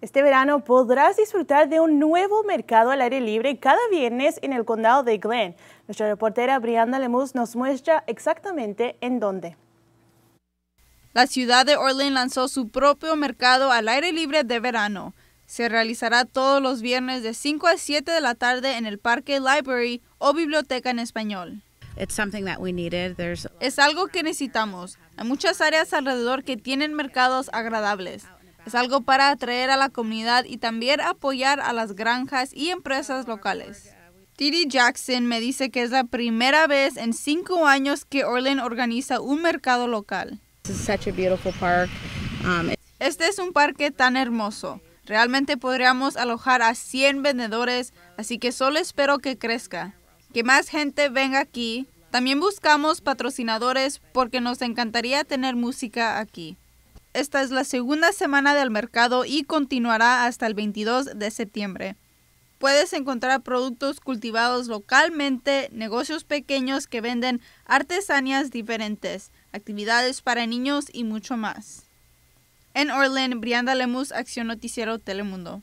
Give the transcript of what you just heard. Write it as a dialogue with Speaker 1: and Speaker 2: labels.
Speaker 1: Este verano podrás disfrutar de un nuevo mercado al aire libre cada viernes en el condado de Glen. Nuestra reportera Brianna Lemus nos muestra exactamente en dónde.
Speaker 2: La ciudad de Orlean lanzó su propio mercado al aire libre de verano. Se realizará todos los viernes de 5 a 7 de la tarde en el Parque Library o Biblioteca en Español. Es algo que necesitamos. Hay muchas áreas alrededor que tienen mercados agradables. Es algo para atraer a la comunidad y también apoyar a las granjas y empresas locales. Didi Jackson me dice que es la primera vez en cinco años que ORLAND organiza un mercado local.
Speaker 1: Um,
Speaker 2: este es un parque tan hermoso. Realmente podríamos alojar a 100 vendedores, así que solo espero que crezca. Que más gente venga aquí. También buscamos patrocinadores porque nos encantaría tener música aquí. Esta es la segunda semana del mercado y continuará hasta el 22 de septiembre. Puedes encontrar productos cultivados localmente, negocios pequeños que venden artesanías diferentes, actividades para niños y mucho más. En Orlando, Brianda Lemus, Acción Noticiero Telemundo.